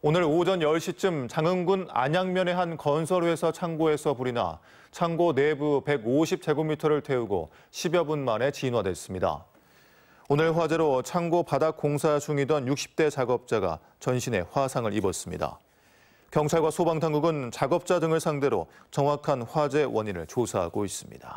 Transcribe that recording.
오늘 오전 10시쯤 장흥군 안양면의 한 건설회사 창고에서 불이 나 창고 내부 150제곱미터를 태우고 10여 분 만에 진화됐습니다. 오늘 화재로 창고 바닥 공사 중이던 60대 작업자가 전신에 화상을 입었습니다. 경찰과 소방당국은 작업자 등을 상대로 정확한 화재 원인을 조사하고 있습니다.